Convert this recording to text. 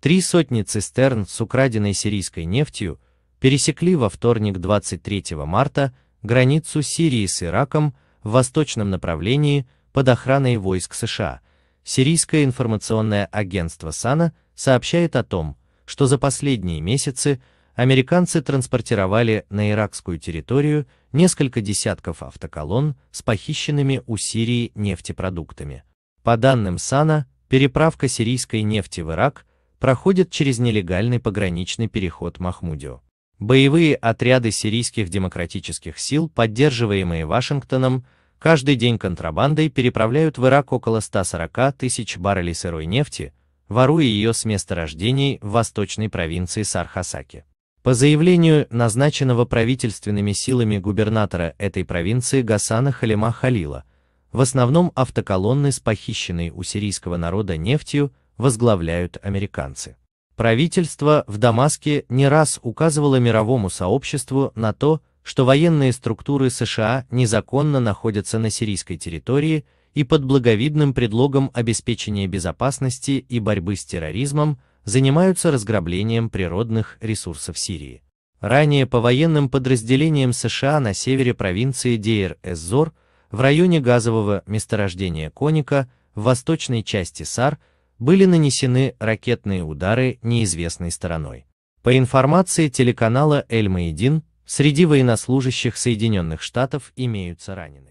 Три сотни цистерн с украденной сирийской нефтью пересекли во вторник 23 марта границу Сирии с Ираком в восточном направлении под охраной войск США. Сирийское информационное агентство САНА сообщает о том, что за последние месяцы американцы транспортировали на иракскую территорию несколько десятков автоколонн с похищенными у Сирии нефтепродуктами. По данным САНА, переправка сирийской нефти в Ирак проходят через нелегальный пограничный переход Махмудио. Боевые отряды сирийских демократических сил, поддерживаемые Вашингтоном, каждый день контрабандой переправляют в Ирак около 140 тысяч баррелей сырой нефти, воруя ее с месторождений в восточной провинции Сархасаки. По заявлению назначенного правительственными силами губернатора этой провинции Гасана Халима Халила, в основном автоколонны с похищенной у сирийского народа нефтью возглавляют американцы. Правительство в Дамаске не раз указывало мировому сообществу на то, что военные структуры США незаконно находятся на сирийской территории и под благовидным предлогом обеспечения безопасности и борьбы с терроризмом занимаются разграблением природных ресурсов Сирии. Ранее по военным подразделениям США на севере провинции Дейр-Эз-Зор в районе газового месторождения Коника в восточной части САР были нанесены ракетные удары неизвестной стороной. По информации телеканала Эль-Маидин, среди военнослужащих Соединенных Штатов имеются раненые.